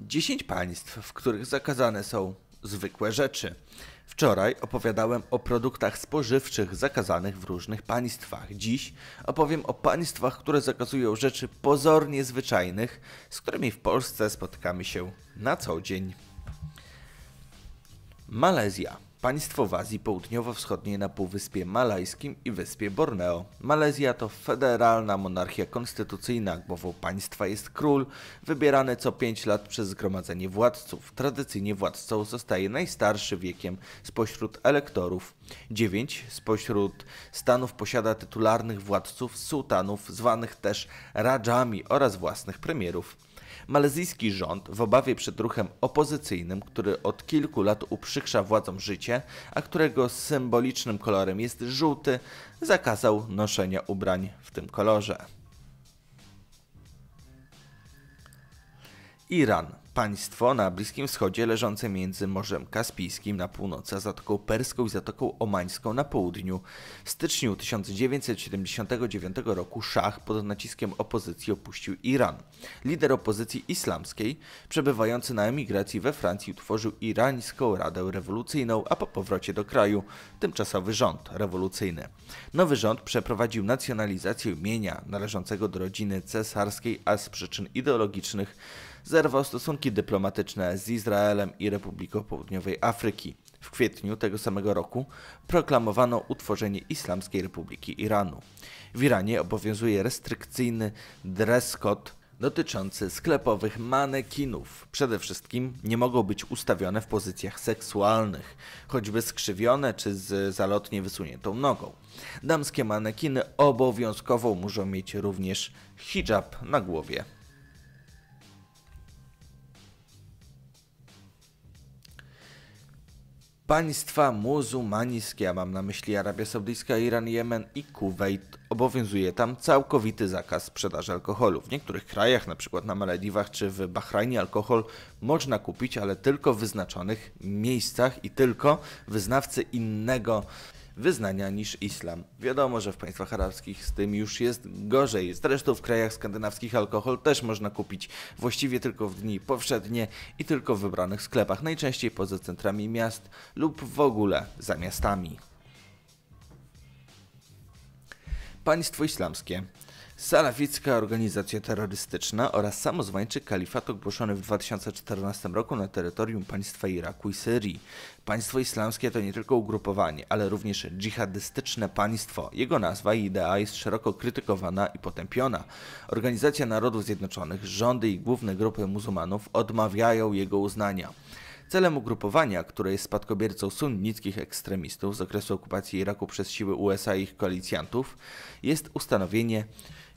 10 państw, w których zakazane są zwykłe rzeczy. Wczoraj opowiadałem o produktach spożywczych zakazanych w różnych państwach. Dziś opowiem o państwach, które zakazują rzeczy pozornie zwyczajnych, z którymi w Polsce spotykamy się na co dzień. Malezja. Państwo w Azji Południowo-Wschodniej na Półwyspie Malajskim i Wyspie Borneo. Malezja to federalna monarchia konstytucyjna, głową państwa jest król, wybierany co 5 lat przez zgromadzenie władców. Tradycyjnie władcą zostaje najstarszy wiekiem spośród elektorów. 9 spośród stanów posiada tytularnych władców, sułtanów, zwanych też radżami oraz własnych premierów. Malezyjski rząd w obawie przed ruchem opozycyjnym, który od kilku lat uprzykrza władzom życie, a którego symbolicznym kolorem jest żółty, zakazał noszenia ubrań w tym kolorze. Iran. Państwo na Bliskim Wschodzie leżące między Morzem Kaspijskim na północy, a Zatoką Perską i Zatoką Omańską na południu. W styczniu 1979 roku Szach pod naciskiem opozycji opuścił Iran. Lider opozycji islamskiej, przebywający na emigracji we Francji, utworzył Irańską Radę Rewolucyjną, a po powrocie do kraju tymczasowy rząd rewolucyjny. Nowy rząd przeprowadził nacjonalizację mienia należącego do rodziny cesarskiej, a z przyczyn ideologicznych zerwał stosunki dyplomatyczne z Izraelem i Republiką Południowej Afryki. W kwietniu tego samego roku proklamowano utworzenie Islamskiej Republiki Iranu. W Iranie obowiązuje restrykcyjny dress code dotyczący sklepowych manekinów. Przede wszystkim nie mogą być ustawione w pozycjach seksualnych, choćby skrzywione czy z zalotnie wysuniętą nogą. Damskie manekiny obowiązkowo muszą mieć również hijab na głowie. Państwa muzułmańskie, a mam na myśli Arabię Saudyjską, Iran, Jemen i Kuwait, obowiązuje tam całkowity zakaz sprzedaży alkoholu. W niektórych krajach, np. na Malediwach czy w Bahrajnie, alkohol można kupić, ale tylko w wyznaczonych miejscach i tylko wyznawcy innego wyznania niż islam. Wiadomo, że w państwach arabskich z tym już jest gorzej. Zresztą w krajach skandynawskich alkohol też można kupić właściwie tylko w dni powszednie i tylko w wybranych sklepach, najczęściej poza centrami miast lub w ogóle za miastami. Państwo islamskie Salaficka organizacja terrorystyczna oraz samozwańczy kalifat ogłoszony w 2014 roku na terytorium państwa Iraku i Syrii. Państwo islamskie to nie tylko ugrupowanie, ale również dżihadystyczne państwo. Jego nazwa i idea jest szeroko krytykowana i potępiona. Organizacja Narodów Zjednoczonych, rządy i główne grupy muzułmanów odmawiają jego uznania. Celem ugrupowania, które jest spadkobiercą sunnickich ekstremistów z okresu okupacji Iraku przez siły USA i ich koalicjantów, jest ustanowienie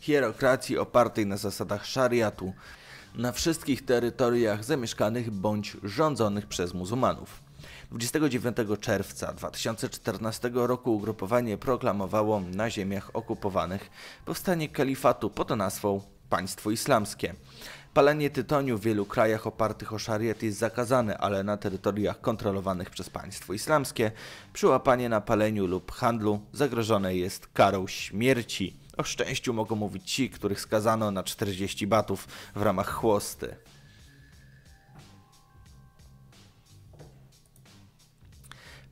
hierokracji opartej na zasadach szariatu na wszystkich terytoriach zamieszkanych bądź rządzonych przez muzułmanów. 29 czerwca 2014 roku ugrupowanie proklamowało na ziemiach okupowanych powstanie kalifatu pod nazwą Państwo Islamskie. Palenie tytoniu w wielu krajach opartych o szariat jest zakazane, ale na terytoriach kontrolowanych przez państwo islamskie przyłapanie na paleniu lub handlu zagrożone jest karą śmierci. O szczęściu mogą mówić ci, których skazano na 40 batów w ramach chłosty.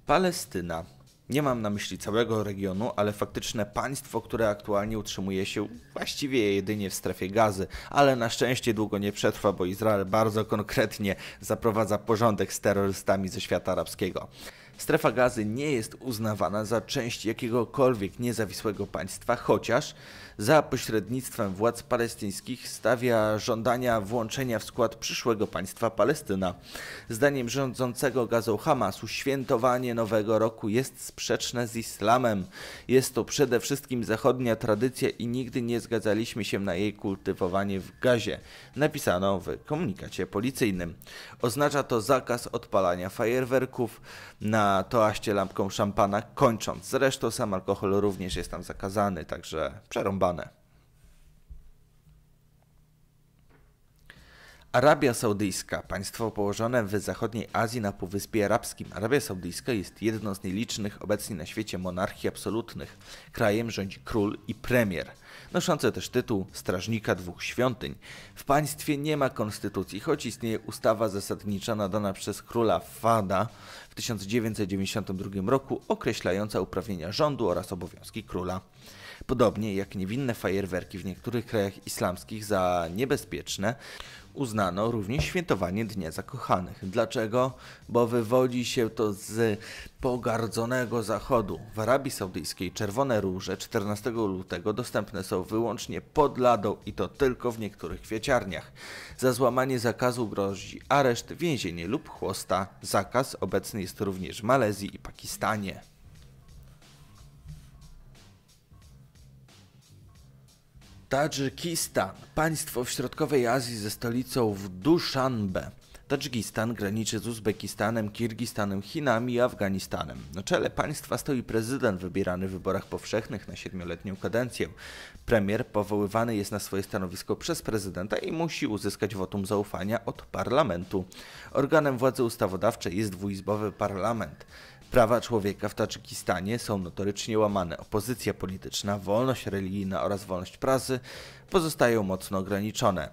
Palestyna. Nie mam na myśli całego regionu, ale faktyczne państwo, które aktualnie utrzymuje się właściwie jedynie w strefie gazy, ale na szczęście długo nie przetrwa, bo Izrael bardzo konkretnie zaprowadza porządek z terrorystami ze świata arabskiego. Strefa gazy nie jest uznawana za część jakiegokolwiek niezawisłego państwa, chociaż za pośrednictwem władz palestyńskich stawia żądania włączenia w skład przyszłego państwa Palestyna. Zdaniem rządzącego gazą Hamasu świętowanie Nowego Roku jest sprzeczne z islamem. Jest to przede wszystkim zachodnia tradycja i nigdy nie zgadzaliśmy się na jej kultywowanie w gazie, napisano w komunikacie policyjnym. Oznacza to zakaz odpalania fajerwerków na to toaście lampką szampana, kończąc. Zresztą sam alkohol również jest tam zakazany, także przerąbane. Arabia Saudyjska, państwo położone w zachodniej Azji na Półwyspie Arabskim. Arabia Saudyjska jest jedną z nielicznych obecnie na świecie monarchii absolutnych. Krajem rządzi król i premier, noszący też tytuł strażnika dwóch świątyń. W państwie nie ma konstytucji, choć istnieje ustawa zasadnicza nadana przez króla Fada w 1992 roku określająca uprawnienia rządu oraz obowiązki króla. Podobnie jak niewinne fajerwerki w niektórych krajach islamskich za niebezpieczne, uznano również świętowanie Dnia Zakochanych. Dlaczego? Bo wywodzi się to z pogardzonego zachodu. W Arabii Saudyjskiej czerwone róże 14 lutego dostępne są wyłącznie pod ladą i to tylko w niektórych kwieciarniach. Za złamanie zakazu grozi areszt, więzienie lub chłosta. Zakaz obecny jest również w Malezji i Pakistanie. Tadżykistan, państwo w środkowej Azji ze stolicą w Dushanbe. Tadżykistan graniczy z Uzbekistanem, Kirgistanem, Chinami i Afganistanem. Na czele państwa stoi prezydent wybierany w wyborach powszechnych na siedmioletnią kadencję. Premier powoływany jest na swoje stanowisko przez prezydenta i musi uzyskać wotum zaufania od parlamentu. Organem władzy ustawodawczej jest dwuizbowy parlament. Prawa człowieka w Tadżykistanie są notorycznie łamane. Opozycja polityczna, wolność religijna oraz wolność prasy pozostają mocno ograniczone.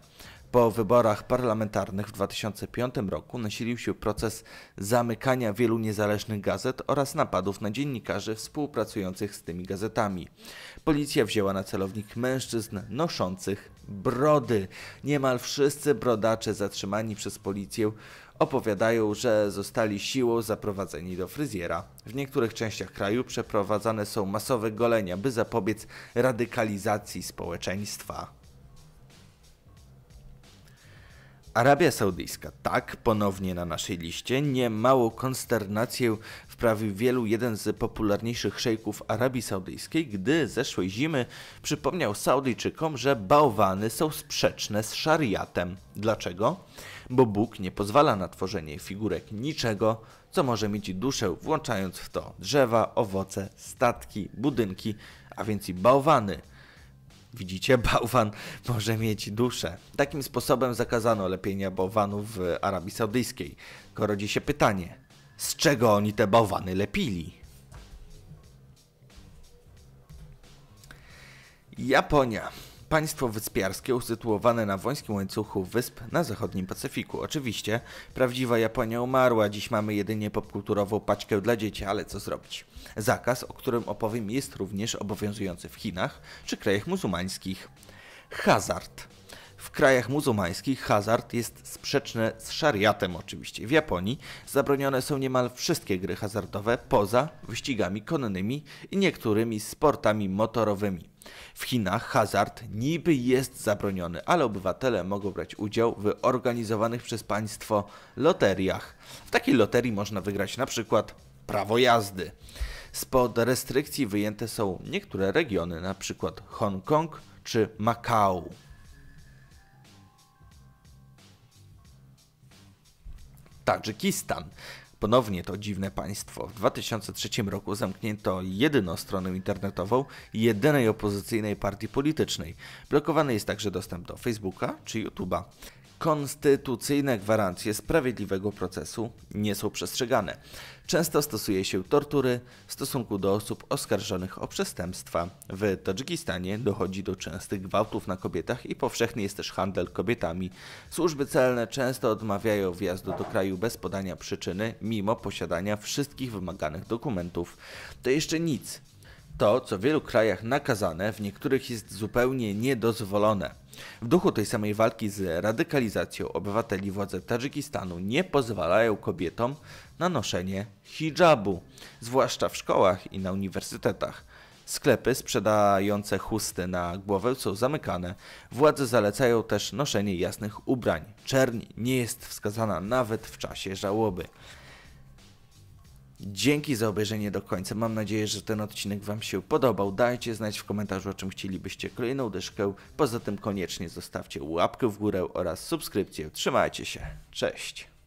Po wyborach parlamentarnych w 2005 roku nasilił się proces zamykania wielu niezależnych gazet oraz napadów na dziennikarzy współpracujących z tymi gazetami. Policja wzięła na celownik mężczyzn noszących brody. Niemal wszyscy brodacze zatrzymani przez policję Opowiadają, że zostali siłą zaprowadzeni do fryzjera. W niektórych częściach kraju przeprowadzane są masowe golenia, by zapobiec radykalizacji społeczeństwa. Arabia Saudyjska, tak, ponownie na naszej liście, niemałą konsternację wprawił wielu jeden z popularniejszych szejków Arabii Saudyjskiej, gdy zeszłej zimy przypomniał Saudyjczykom, że bałwany są sprzeczne z szariatem. Dlaczego? Bo Bóg nie pozwala na tworzenie figurek niczego, co może mieć duszę, włączając w to drzewa, owoce, statki, budynki, a więc i bałwany – Widzicie, bałwan może mieć duszę. Takim sposobem zakazano lepienia bałwanów w Arabii Saudyjskiej. Tylko rodzi się pytanie, z czego oni te bałwany lepili? Japonia. Państwo wyspiarskie usytuowane na wąskim łańcuchu wysp na zachodnim Pacyfiku. Oczywiście prawdziwa Japonia umarła, dziś mamy jedynie popkulturową paczkę dla dzieci, ale co zrobić? Zakaz, o którym opowiem, jest również obowiązujący w Chinach czy krajach muzułmańskich. Hazard w krajach muzułmańskich hazard jest sprzeczny z szariatem oczywiście. W Japonii zabronione są niemal wszystkie gry hazardowe poza wyścigami konnymi i niektórymi sportami motorowymi. W Chinach hazard niby jest zabroniony, ale obywatele mogą brać udział w organizowanych przez państwo loteriach. W takiej loterii można wygrać na przykład prawo jazdy. Spod restrykcji wyjęte są niektóre regiony, na przykład Hongkong czy Makao. Tadżykistan. Ponownie to dziwne państwo. W 2003 roku zamknięto jedyną stronę internetową jedynej opozycyjnej partii politycznej. Blokowany jest także dostęp do Facebooka czy YouTube'a konstytucyjne gwarancje sprawiedliwego procesu nie są przestrzegane. Często stosuje się tortury w stosunku do osób oskarżonych o przestępstwa. W Tadżykistanie dochodzi do częstych gwałtów na kobietach i powszechny jest też handel kobietami. Służby celne często odmawiają wjazdu do kraju bez podania przyczyny, mimo posiadania wszystkich wymaganych dokumentów. To jeszcze nic to, co w wielu krajach nakazane, w niektórych jest zupełnie niedozwolone. W duchu tej samej walki z radykalizacją obywateli władze Tadżykistanu nie pozwalają kobietom na noszenie hijabu, zwłaszcza w szkołach i na uniwersytetach. Sklepy sprzedające chusty na głowę są zamykane. Władze zalecają też noszenie jasnych ubrań. Czerni nie jest wskazana nawet w czasie żałoby. Dzięki za obejrzenie do końca. Mam nadzieję, że ten odcinek Wam się podobał. Dajcie znać w komentarzu, o czym chcielibyście kolejną dyszkę. Poza tym koniecznie zostawcie łapkę w górę oraz subskrypcję. Trzymajcie się. Cześć.